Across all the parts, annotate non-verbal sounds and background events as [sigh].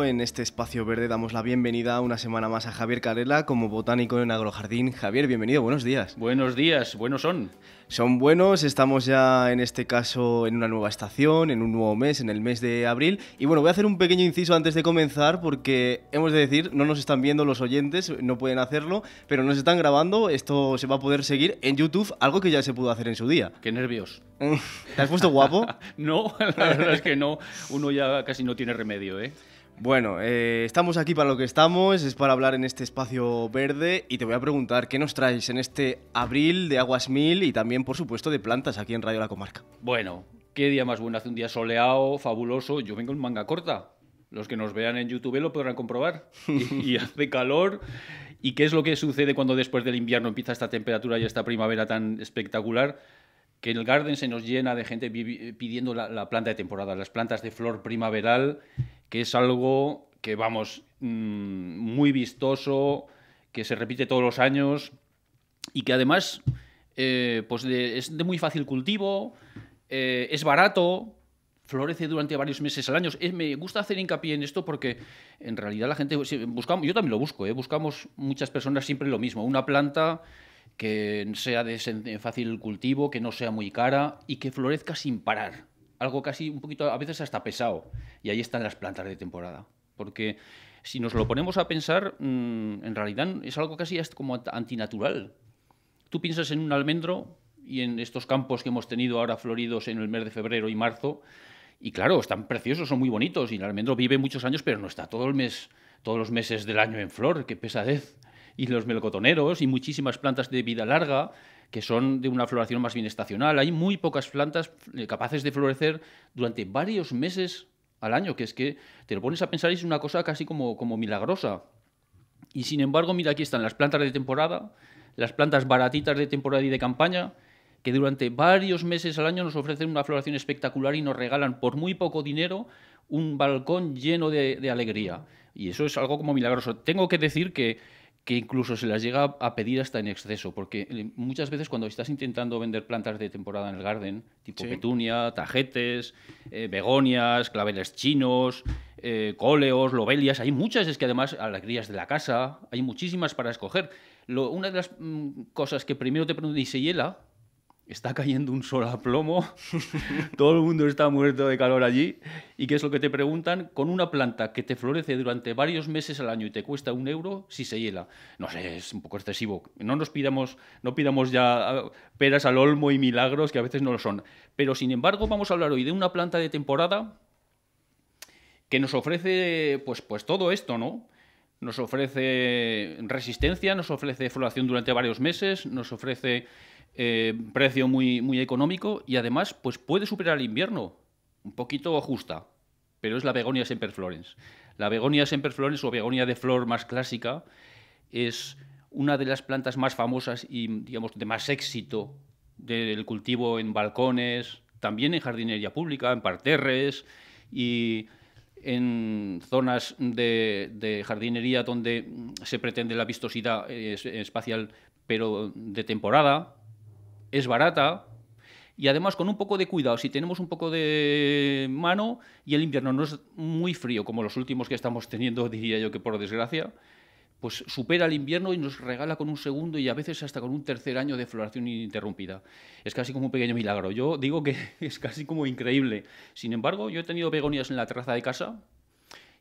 En este espacio verde damos la bienvenida una semana más a Javier Carela como botánico en Agrojardín. Javier, bienvenido, buenos días. Buenos días, buenos son. Son buenos, estamos ya en este caso en una nueva estación, en un nuevo mes, en el mes de abril. Y bueno, voy a hacer un pequeño inciso antes de comenzar porque hemos de decir, no nos están viendo los oyentes, no pueden hacerlo, pero nos están grabando, esto se va a poder seguir en YouTube, algo que ya se pudo hacer en su día. Qué nervios. [laughs] ¿Te has puesto guapo? [laughs] no, la verdad es que no, uno ya casi no tiene remedio, ¿eh? Bueno, eh, estamos aquí para lo que estamos, es para hablar en este espacio verde y te voy a preguntar, ¿qué nos traes en este abril de Aguas Mil y también, por supuesto, de plantas aquí en Radio La Comarca? Bueno, qué día más bueno, hace un día soleado, fabuloso, yo vengo en manga corta. Los que nos vean en YouTube lo podrán comprobar. [laughs] y, hace calor. ¿Y qué es lo que sucede cuando después del invierno empieza esta temperatura y esta primavera tan espectacular? que el garden se nos llena de gente pidiendo la, planta de temporada, las plantas de flor primaveral que es algo que, vamos, mm, muy vistoso, que se repite todos los años y que además eh, pues es de muy fácil cultivo, eh, es barato, florece durante varios meses al año. me gusta hacer hincapié en esto porque en realidad la gente buscamos, yo también lo busco, eh, buscamos muchas personas siempre lo mismo, una planta que sea de fácil cultivo, que no sea muy cara y que florezca sin parar algo casi un poquito, a veces hasta pesado. Y ahí están las plantas de temporada. Porque si nos lo ponemos a pensar, mm, en realidad es algo casi como antinatural. Tú piensas en un almendro y en estos campos que hemos tenido ahora floridos en el mes de febrero y marzo, y claro, están preciosos, son muy bonitos, y el almendro vive muchos años, pero no está todo el mes, todos los meses del año en flor, qué pesadez. Y los melocotoneros y muchísimas plantas de vida larga que son de una floración más bien estacional. Hay muy pocas plantas eh, capaces de florecer durante varios meses al año, que es que te lo pones a pensar y es una cosa casi como, como milagrosa. Y sin embargo, mira, aquí están las plantas de temporada, las plantas baratitas de temporada y de campaña, que durante varios meses al año nos ofrecen una floración espectacular y nos regalan por muy poco dinero un balcón lleno de, de alegría. Y eso es algo como milagroso. Tengo que decir que que incluso se las llega a pedir hasta en exceso, porque eh, muchas veces cuando estás intentando vender plantas de temporada en el garden, tipo petunia, tajetes, eh, begonias, claveles chinos, coleos, eh, cóleos, lobelias, hay muchas, es que además crías de la casa, hay muchísimas para escoger. una de las mm, cosas que primero te preguntan, ¿y se hiela? está cayendo un sol a plomo, [laughs] todo el mundo está muerto de calor allí, y qué es lo que te preguntan, con una planta que te florece durante varios meses al año y te cuesta un euro, si se hiela. No sé, es un poco excesivo. No nos pidamos, no pidamos ya ah, peras al olmo y milagros, que a veces no lo son. Pero sin embargo, vamos a hablar hoy de una planta de temporada que nos ofrece pues, pues todo esto, ¿no? Nos ofrece resistencia, nos ofrece floración durante varios meses, nos ofrece eh, precio muy, muy económico y además pues puede superar el invierno, un poquito ajusta... pero es la begonia semperflorens. La begonia semperflorens o begonia de flor más clásica es una de las plantas más famosas y digamos de más éxito del cultivo en balcones, también en jardinería pública, en parterres y en zonas de jardinería donde se pretende la vistosidad eh, espacial pero de temporada es barata y además con un poco de cuidado, si tenemos un poco de mano y el invierno no es muy frío como los últimos que estamos teniendo, [laughs] diría yo que por desgracia, pues supera el invierno y nos regala con un segundo y a veces hasta con un tercer año de floración ininterrumpida. Es casi como un pequeño milagro. Yo digo que [laughs] es casi como increíble. Sin embargo, yo he tenido begonias en la terraza de casa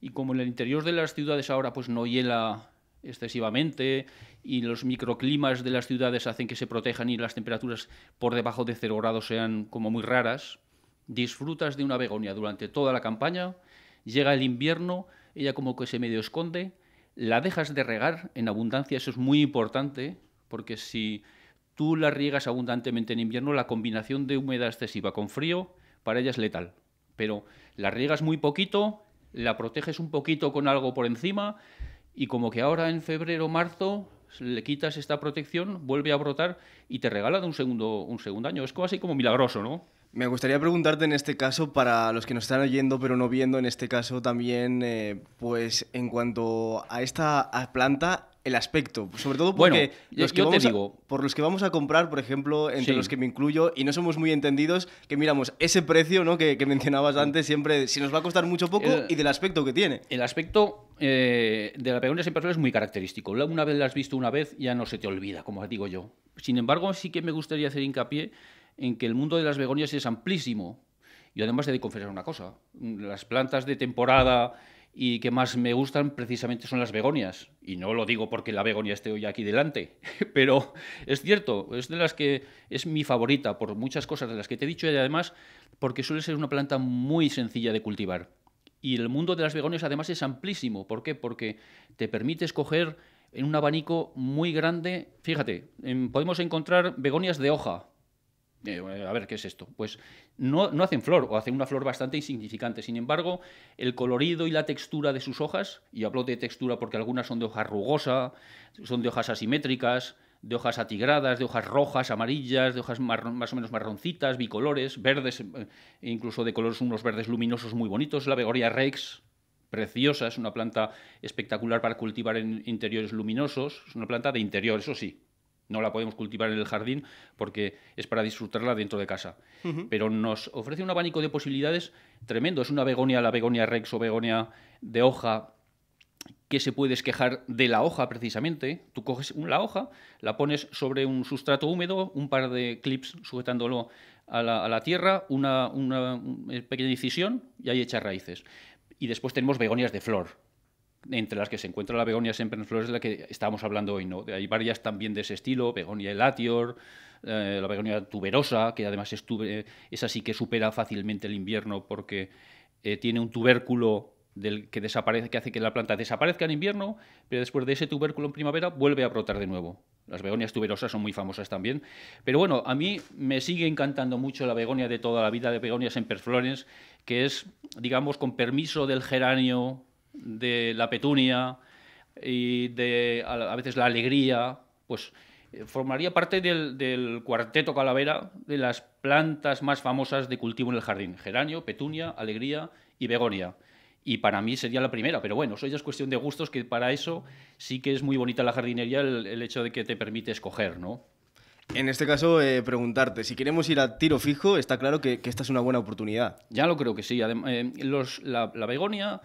y como en el interior de las ciudades ahora pues no hiela excesivamente y los microclimas de las ciudades hacen que se protejan y las temperaturas por debajo de cero grados sean como muy raras, disfrutas de una begonia durante toda la campaña, llega el invierno, ella como que se medio esconde, la dejas de regar en abundancia, eso es muy importante, porque si tú la riegas abundantemente en invierno, la combinación de humedad excesiva con frío para ella es letal. Pero la riegas muy poquito, la proteges un poquito con algo por encima, y como que ahora en febrero, marzo le quitas esta protección, vuelve a brotar y te regala un segundo, un segundo año. Es así como milagroso, ¿no? Me gustaría preguntarte en este caso, para los que nos están oyendo pero no viendo, en este caso también, eh, pues en cuanto a esta planta, el aspecto. Sobre todo porque los que vamos digo... por los que vamos a comprar, por ejemplo, entre los que me incluyo, y no somos muy entendidos, que miramos ese precio ¿no? que, mencionabas antes, siempre si nos va a costar mucho poco y del aspecto que tiene. El aspecto eh, de la en persona es muy característico. Una vez las has visto una vez, ya no se te olvida, como digo yo. Sin embargo, sí que me gustaría hacer hincapié en que el mundo de las begonias es amplísimo. Y además he de confesar una cosa, las plantas de temporada y que más me gustan precisamente son las begonias. Y no lo digo porque la begonia esté hoy aquí delante, [laughs] pero es cierto, es de las que es mi favorita por muchas cosas de las que te he dicho y además porque suele ser una planta muy sencilla de cultivar. Y el mundo de las begonias además es amplísimo. ¿Por qué? Porque te permite escoger en un abanico muy grande. Fíjate, podemos encontrar begonias de hoja. Eh, a ver, ¿qué es esto? Pues no, no hacen flor o hacen una flor bastante insignificante. Sin embargo, el colorido y la textura de sus hojas, y hablo de textura porque algunas son de hoja rugosa, son de hojas asimétricas, de hojas atigradas, de hojas rojas, amarillas, de hojas más o menos marroncitas, bicolores, verdes, eh, incluso de colores unos verdes luminosos muy bonitos, la begonia rex, preciosa, es una planta espectacular para cultivar en interiores luminosos, es una planta de interior, eso sí, no la podemos cultivar en el jardín porque es para disfrutarla dentro de casa. Pero nos ofrece un abanico de posibilidades tremendo. Es una begonia, la begonia rex o begonia de hoja que se puede quejar de la hoja precisamente. Tú coges la hoja, la pones sobre un sustrato húmedo, un par de clips sujetándolo a la, tierra, una, pequeña incisión y ahí echas raíces. Y después tenemos begonias de flor, entre las que se encuentra la begonia siempre en flores de la que estábamos hablando hoy. ¿no? Hay varias también de ese estilo, begonia elatior, eh, la begonia tuberosa, que además es, eh, así que supera fácilmente el invierno porque eh, tiene un tubérculo del que hace que la planta desaparezca en invierno, pero después de ese tubérculo en primavera vuelve a brotar de nuevo. Las begonias tuberosas son muy famosas también. Pero bueno, a mí me sigue encantando mucho la begonia de toda la vida de begonias en perflores, que es, digamos, con permiso del geranio, de la petunia y de a veces la alegría, pues eh, formaría parte del, del, cuarteto calavera de las plantas más famosas de cultivo en el jardín, geranio, petunia, alegría y begonia y para mí sería la primera, pero bueno, eso ya es cuestión de gustos, que para eso sí que es muy bonita la jardinería el, hecho de que te permite escoger, ¿no? En este caso, eh, preguntarte, si queremos ir a tiro fijo, está claro que, esta es una buena oportunidad. Ya lo creo que sí. Eh, la, begonia,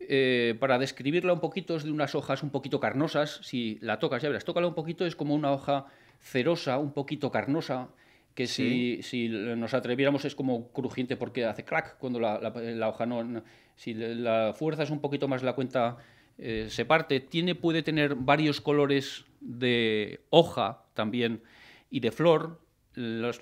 eh, para describirla un poquito, es de unas hojas un poquito carnosas. Si la tocas, ya verás, tócala un poquito, es como una hoja cerosa, un poquito carnosa, que si, nos atreviéramos es como crujiente porque hace crack cuando la, hoja no, si la fuerza es un poquito más la cuenta eh, se parte, tiene, puede tener varios colores de hoja también y de flor. la,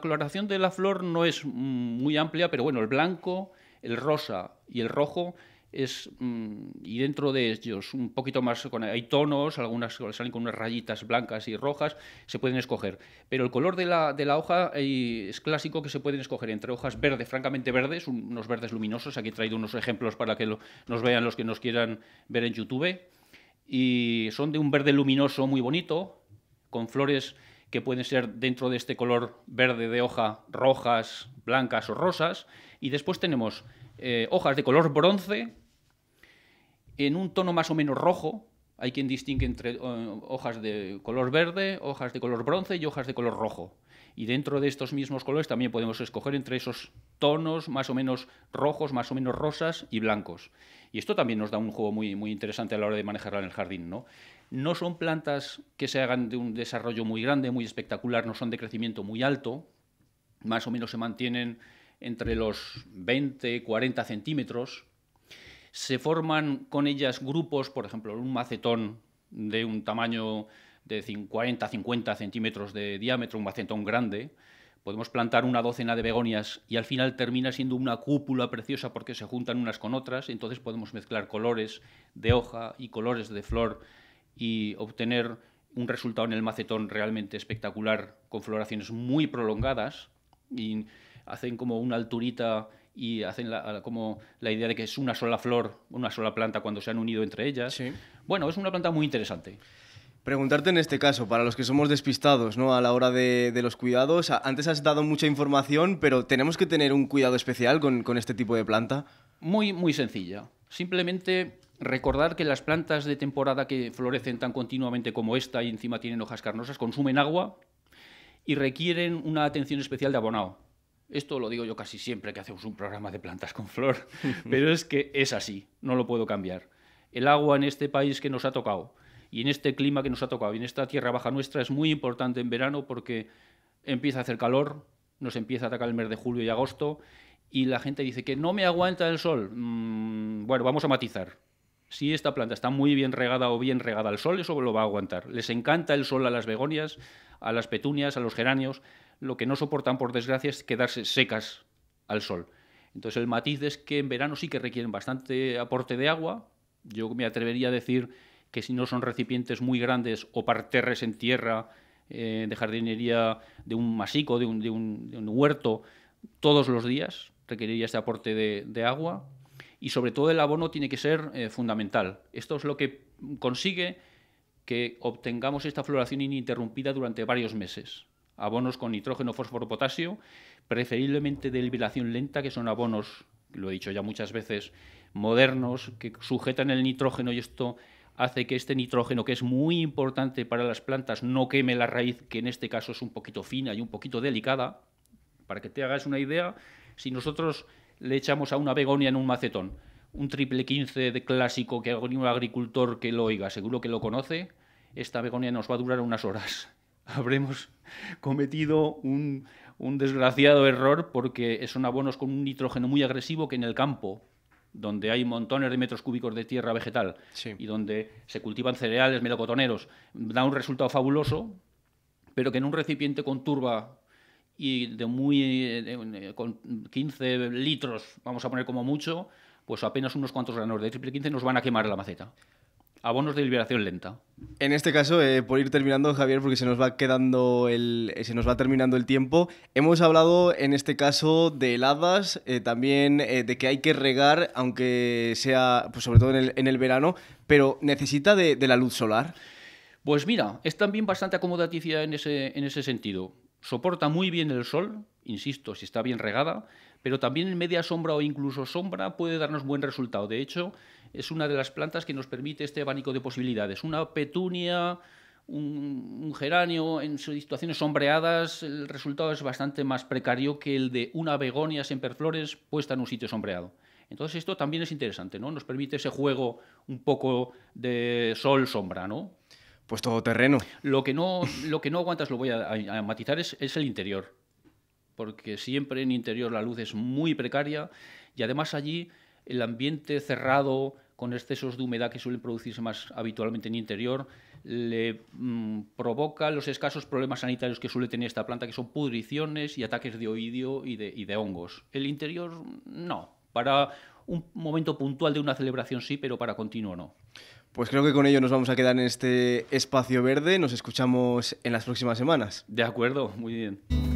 coloración de la flor no es muy amplia, pero bueno, el blanco, el rosa y el rojo es mm, y dentro de ellos un poquito más hay tonos algunas salen con unas rayitas blancas y rojas se pueden escoger pero el color de la, hoja eh, es clásico que se pueden escoger entre hojas verdes francamente verdes unos verdes luminosos aquí he traído unos ejemplos para que nos vean los que nos quieran ver en YouTube y son de un verde luminoso muy bonito con flores que pueden ser dentro de este color verde de hoja rojas blancas o rosas y después tenemos eh, hojas de color bronce en un tono más o menos rojo. Hay quien distingue entre eh, hojas de color verde, hojas de color bronce y hojas de color rojo. Y dentro de estos mismos colores también podemos escoger entre esos tonos más o menos rojos, más o menos rosas y blancos. Y esto también nos da un juego muy, muy interesante a la hora de manejarla en el jardín. ¿no? no son plantas que se hagan de un desarrollo muy grande, muy espectacular, no son de crecimiento muy alto, más o menos se mantienen entre los 20, 40 centímetros se forman con ellas grupos, por ejemplo, un macetón de un tamaño de 40 50 centímetros de diámetro, un macetón grande. Podemos plantar una docena de begonias y al final termina siendo una cúpula preciosa porque se juntan unas con otras. Entonces podemos mezclar colores de hoja y colores de flor y obtener un resultado en el macetón realmente espectacular con floraciones muy prolongadas y hacen como una alturita y hacen como la idea de que es una sola flor, una sola planta cuando se han unido entre ellas. Bueno, es una planta muy interesante. Preguntarte en este caso, para los que somos despistados ¿no? a la hora de, los cuidados, antes has dado mucha información, pero ¿tenemos que tener un cuidado especial con, con este tipo de planta? Muy, muy sencilla. Simplemente recordar que las plantas de temporada que florecen tan continuamente como esta y encima tienen hojas carnosas consumen agua y requieren una atención especial de abonado. Esto lo digo yo casi siempre que hacemos un programa de plantas con flor, [laughs] pero es que es así, no lo puedo cambiar. El agua en este país que nos ha tocado y en este clima que nos ha tocado y en esta tierra baja nuestra es muy importante en verano porque empieza a hacer calor, nos empieza a atacar el mes de julio y agosto y la gente dice que no me aguanta el sol. Mm, bueno, vamos a matizar. Si esta planta está muy bien regada o bien regada al sol, eso lo va a aguantar. Les encanta el sol a las begonias, a las petunias, a los geranios, lo que no soportan, por desgracia, es quedarse secas al sol. Entonces el matiz es que en verano sí que requieren bastante aporte de agua. Yo me atrevería a decir que si no son recipientes muy grandes o parterres en tierra eh, de jardinería de un masico, de un, huerto, todos los días requeriría este aporte de, agua. Y sobre todo el abono tiene que ser eh, fundamental. Esto es lo que consigue que obtengamos esta floración ininterrumpida durante varios meses abonos con nitrógeno, fósforo, potasio, preferiblemente de liberación lenta, que son abonos, lo he dicho ya muchas veces, modernos, que sujetan el nitrógeno y esto hace que este nitrógeno, que es muy importante para las plantas, no queme la raíz, que en este caso es un poquito fina y un poquito delicada. Para que te hagas una idea, si nosotros le echamos a una begonia en un macetón un triple 15 de clásico que algún agricultor que lo oiga seguro que lo conoce, esta begonia nos va a durar unas horas habremos cometido un, desgraciado error porque son abonos con un nitrógeno muy agresivo que en el campo donde hay montones de metros cúbicos de tierra vegetal y donde se cultivan cereales, melocotoneros, da un resultado fabuloso, pero que en un recipiente con turba y de muy eh, con 15 litros, vamos a poner como mucho, pues apenas unos cuantos granos de triple 15 nos van a quemar la maceta abonos de liberación lenta. En este caso, eh, por ir terminando, Javier, porque se nos va quedando el, eh, se nos va terminando el tiempo. Hemos hablado en este caso de heladas, eh, también de que hay que regar, aunque sea, pues sobre todo en el, verano, pero necesita de, la luz solar. Pues mira, es también bastante acomodaticia en ese, en ese sentido. Soporta muy bien el sol, insisto, si está bien regada, pero también en media sombra o incluso sombra puede darnos buen resultado. De hecho, es una de las plantas que nos permite este abanico de posibilidades. Una petunia, un, geráneo, geranio, en situaciones sombreadas el resultado es bastante más precario que el de una begonia semperflores puesta en un sitio sombreado. Entonces esto también es interesante, ¿no? Nos permite ese juego un poco de sol-sombra, ¿no? Pues todo terreno. Lo que no, lo que no aguantas, lo voy a, matizar, es, es el interior porque siempre en interior la luz es muy precaria y además allí el ambiente cerrado con excesos de humedad que suelen producirse más habitualmente en interior, le mm, provoca los escasos problemas sanitarios que suele tener esta planta, que son pudriciones y ataques de oidio y de hongos. El interior, no. Para un momento puntual de una celebración sí, pero para continuo no. Pues creo que con ello nos vamos a quedar en este espacio verde. Nos escuchamos en las próximas semanas. De acuerdo, muy bien.